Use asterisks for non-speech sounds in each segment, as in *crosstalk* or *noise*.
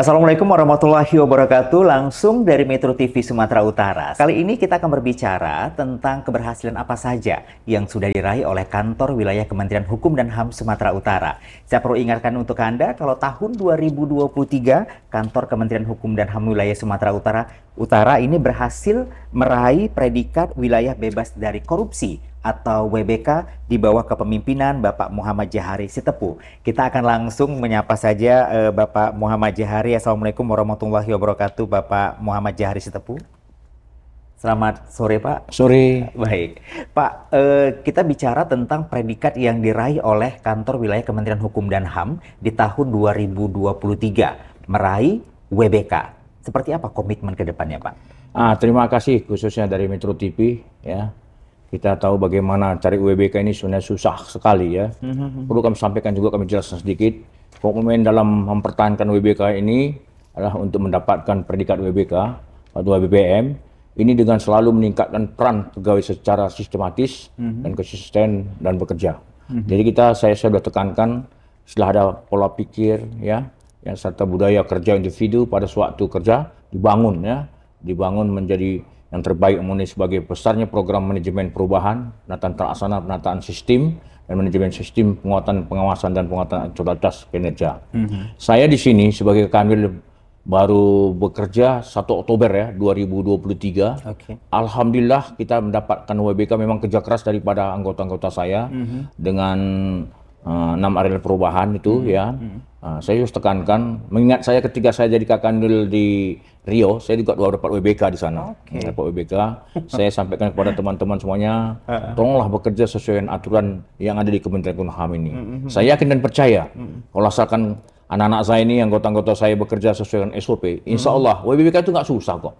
Assalamualaikum warahmatullahi wabarakatuh langsung dari Metro TV Sumatera Utara. Kali ini kita akan berbicara tentang keberhasilan apa saja yang sudah diraih oleh kantor wilayah Kementerian Hukum dan HAM Sumatera Utara. Saya perlu ingatkan untuk Anda kalau tahun 2023 kantor Kementerian Hukum dan HAM wilayah Sumatera Utara Utara ini berhasil meraih predikat wilayah bebas dari korupsi atau WBK di bawah kepemimpinan Bapak Muhammad Jahari Sitepu. Kita akan langsung menyapa saja uh, Bapak Muhammad Jahari. Assalamualaikum warahmatullahi wabarakatuh Bapak Muhammad Jahari Sitepu. Selamat sore Pak. Sore. Baik. Pak, uh, kita bicara tentang predikat yang diraih oleh kantor wilayah Kementerian Hukum dan HAM di tahun 2023 meraih WBK. Seperti apa komitmen ke depannya, Pak? Ah, terima kasih khususnya dari Metro TV ya. Kita tahu bagaimana cari WBK ini sebenarnya susah sekali ya. Mm-hmm. Perlu kami sampaikan juga kami jelaskan sedikit. Komitmen dalam mempertahankan WBK ini adalah untuk mendapatkan predikat WBK atau WBPM ini dengan selalu meningkatkan peran pegawai secara sistematis mm-hmm. dan konsisten dan bekerja. Mm-hmm. Jadi kita saya sudah tekankan setelah ada pola pikir ya yang serta budaya kerja individu pada suatu kerja dibangun ya dibangun menjadi yang terbaik memenuhi sebagai besarnya program manajemen perubahan, penataan terlaksana, penataan sistem, dan manajemen sistem penguatan pengawasan dan penguatan kualitas kinerja. Mm-hmm. Saya di sini sebagai kami baru bekerja 1 Oktober ya 2023. Okay. Alhamdulillah kita mendapatkan WBK memang kerja keras daripada anggota-anggota saya mm-hmm. dengan Eh, enam uh, areal perubahan itu hmm. ya. Uh, saya harus tekankan, mengingat saya ketika saya jadi kakandil di Rio, saya juga dua dapat WBK di sana. Okay. Dapat WBK, *laughs* saya sampaikan kepada teman-teman semuanya, tolonglah bekerja sesuai dengan aturan yang ada di Kementerian Hukum ini. Hmm, hmm, hmm. Saya yakin dan percaya, hmm. kalau asalkan anak-anak saya ini, anggota-anggota saya bekerja sesuai dengan SOP, insya Allah WBK itu nggak susah kok.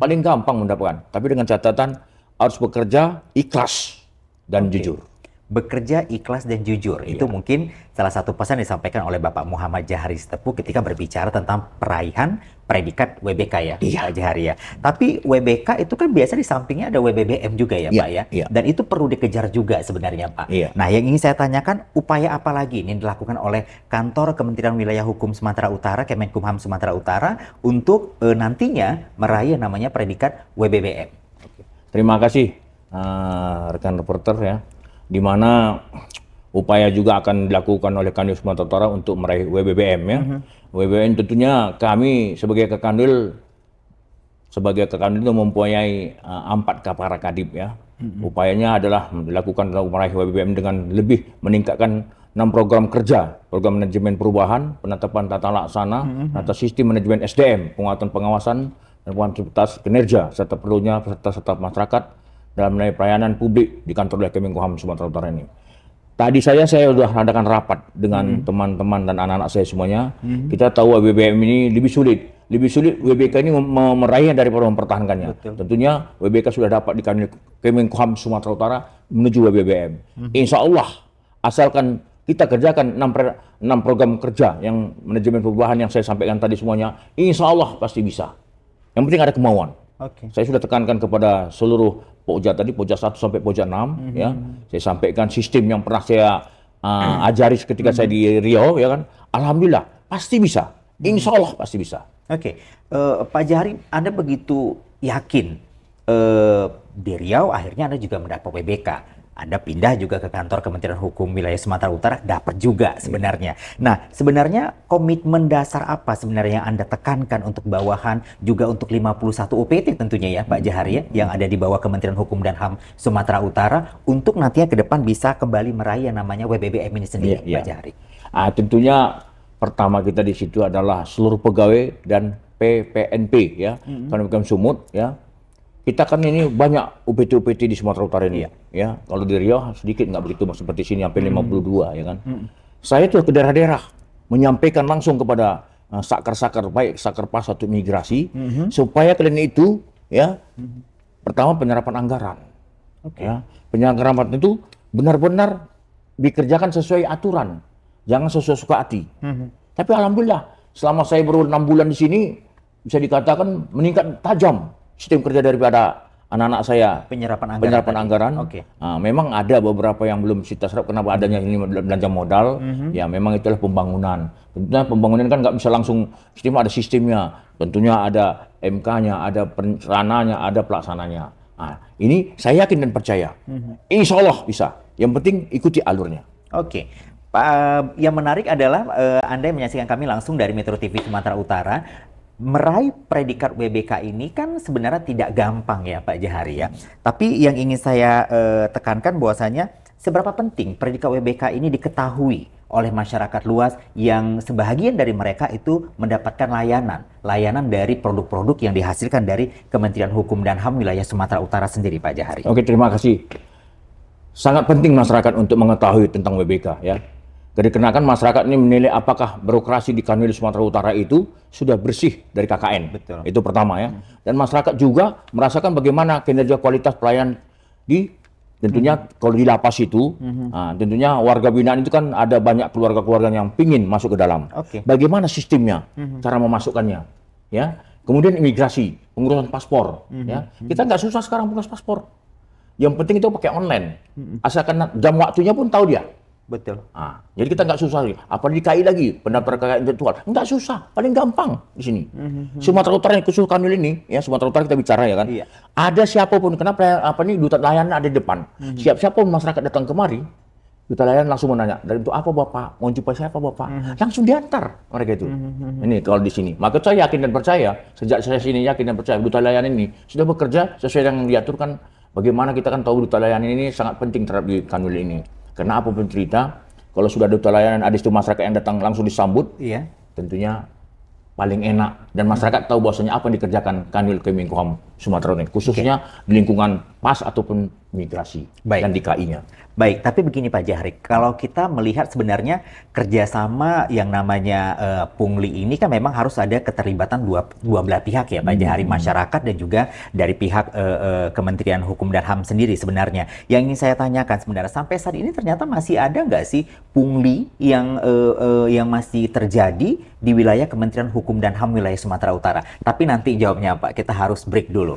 Paling gampang mendapatkan, tapi dengan catatan harus bekerja ikhlas dan okay. jujur bekerja ikhlas dan jujur. Iya. Itu mungkin salah satu pesan yang disampaikan oleh Bapak Muhammad Jahari Setepu ketika berbicara tentang peraihan predikat WBK ya, iya. Pak Jahari ya. Tapi WBK itu kan biasa di sampingnya ada WBBM juga ya, iya, Pak ya. Iya. Dan itu perlu dikejar juga sebenarnya, Pak. Iya. Nah, yang ingin saya tanyakan upaya apa lagi ini dilakukan oleh Kantor Kementerian Wilayah Hukum Sumatera Utara, Kemenkumham Sumatera Utara untuk eh, nantinya meraih namanya predikat WBBM. Terima kasih uh, rekan reporter ya di mana upaya juga akan dilakukan oleh Kanwil Sumatera Utara untuk meraih WBBM ya. Uh-huh. Mhm. WBBM tentunya kami sebagai Kekanwil sebagai Kekanwil itu mempunyai uh, eh, empat kapara kadip ya. Uh-huh. Upayanya adalah dilakukan untuk meraih WBBM dengan lebih meningkatkan enam program kerja, program manajemen perubahan, penetapan tata laksana, uh-huh. Mhm. tata sistem manajemen SDM, penguatan pengawasan dan kuantitas kinerja serta perlunya serta serta masyarakat dalam mengenai pelayanan publik di kantor Kemenkumham Sumatera Utara ini. Tadi saya saya sudah adakan rapat dengan hmm. teman-teman hmm. dan anak-anak saya semuanya. Hmm. Kita tahu WBM ini lebih sulit. Lebih sulit WBK ini meraihnya daripada mempertahankannya. Betul. Tentunya WBK sudah dapat di Kemenkumham Sumatera Utara menuju WBM. Hmm. Insya Allah, asalkan kita kerjakan 6, 6 program kerja yang manajemen perubahan yang saya sampaikan tadi semuanya, insya Allah pasti bisa. Yang penting ada kemauan. Okay. Saya sudah tekankan kepada seluruh pokja tadi, pokja 1 sampai pokja 6, mm -hmm. ya. Saya sampaikan sistem yang pernah saya uh, ajari ketika mm saya di mhm. Riau, ya kan. Alhamdulillah, pasti bisa. Mhm. Insya Allah pasti bisa. Oke, okay. uh, eh, Pak Jari, Anda begitu yakin uh, di Riau akhirnya Anda juga mendapat PBK anda pindah juga ke kantor Kementerian Hukum Wilayah Sumatera Utara dapat juga iya. sebenarnya. Nah, sebenarnya komitmen dasar apa sebenarnya yang Anda tekankan untuk bawahan juga untuk 51 UPT tentunya ya Pak Jahari ya yang ada di bawah Kementerian Hukum dan HAM Sumatera Utara untuk nantinya ke depan bisa kembali meraih yang namanya WBBM ini sendiri ya, Pak ya. Jahari. Ah, tentunya pertama kita di situ adalah seluruh pegawai dan PPNP ya, mm -hmm. Sumut ya kita kan ini banyak UPT-UPT di Sumatera Utara ini ya. ya. Kalau di Riau sedikit nggak begitu seperti sini sampai hmm. 52 ya kan. Mm. Saya tuh ke daerah-daerah menyampaikan langsung kepada uh, eh, sakar-sakar baik sakar pas satu migrasi hmm. supaya kalian itu ya hmm. pertama penyerapan anggaran. Okay. Ya, penyerapan itu benar-benar dikerjakan sesuai aturan. Jangan sesuai suka hati. Hmm. Tapi alhamdulillah selama saya baru enam bulan di sini bisa dikatakan meningkat tajam sistem kerja daripada anak-anak saya penyerapan anggaran. Penyerapan anggaran. Oke. Okay. Nah, memang ada beberapa yang belum kita serap kenapa adanya ini belanja modal. Mm -hmm. Ya memang itulah pembangunan. Tentunya pembangunan kan nggak bisa langsung sistem ada sistemnya. Tentunya ada MK-nya, ada perencananya, ada pelaksananya. Nah, ini saya yakin dan percaya. Mm -hmm. Insya Allah bisa. Yang penting ikuti alurnya. Oke. Okay. Pak, yang menarik adalah uh, Anda yang menyaksikan kami langsung dari Metro TV Sumatera Utara meraih predikat WBK ini kan sebenarnya tidak gampang ya Pak Jahari ya. Tapi yang ingin saya uh, tekankan bahwasanya seberapa penting predikat WBK ini diketahui oleh masyarakat luas yang sebahagian dari mereka itu mendapatkan layanan, layanan dari produk-produk yang dihasilkan dari Kementerian Hukum dan HAM wilayah Sumatera Utara sendiri Pak Jahari. Oke, terima kasih. Sangat penting masyarakat untuk mengetahui tentang WBK ya. Jadi kenakan masyarakat ini menilai apakah birokrasi di Kanwil Sumatera Utara itu sudah bersih dari KKN. Betul. Itu pertama ya. Dan masyarakat juga merasakan bagaimana kinerja kualitas pelayan di tentunya mm-hmm. kalau di lapas itu hmm nah, tentunya warga binaan itu kan ada banyak keluarga-keluarga yang pingin masuk ke dalam. Okay. Bagaimana sistemnya? hmm Cara memasukkannya? Ya. Kemudian imigrasi, pengurusan paspor, hmm ya. Kita nggak susah sekarang pengurusan paspor. Yang penting itu pakai online. Mhm. Asalkan jam waktunya pun tahu dia. Betul. Ah, Jadi kita nggak susah lagi. Apalagi KI lagi, pendaftar kekayaan intelektual. Nggak susah, paling gampang di sini. Mm-hmm. Sumatera Utara yang khusus Kanwil ini, ya Sumatera Utara kita bicara ya kan. Iya. Ada siapapun, kenapa ya, apa nih duta layanan ada di depan. Mm-hmm. Siap siapapun masyarakat datang kemari, duta layanan langsung menanya, dari untuk apa bapak, mau jumpa siapa bapak, mm-hmm. langsung diantar mereka itu. Mm-hmm. Ini kalau di sini. Maka saya yakin dan percaya, sejak saya sini yakin dan percaya, duta layanan ini sudah bekerja sesuai yang diaturkan. Bagaimana kita kan tahu duta layanan ini sangat penting terhadap di Kanwil ini. Kenapa pun cerita, kalau sudah duta layanan ada itu masyarakat yang datang langsung disambut, iya. tentunya paling enak dan masyarakat tahu bahwasanya apa yang dikerjakan Kanwil Kemenkumham Sumatera Utara, khususnya okay. di lingkungan PAS ataupun migrasi Baik. dan DKI-nya. Baik, tapi begini Pak Jahrik, kalau kita melihat sebenarnya kerjasama yang namanya uh, pungli ini kan memang harus ada keterlibatan dua, dua belah pihak ya Pak hmm. Jahrik, masyarakat dan juga dari pihak uh, uh, Kementerian Hukum dan HAM sendiri sebenarnya. Yang ingin saya tanyakan sebenarnya, sampai saat ini ternyata masih ada nggak sih pungli yang uh, uh, yang masih terjadi di wilayah Kementerian Hukum dan HAM wilayah Sumatera Utara? Tapi nanti jawabnya Pak, kita harus break dulu.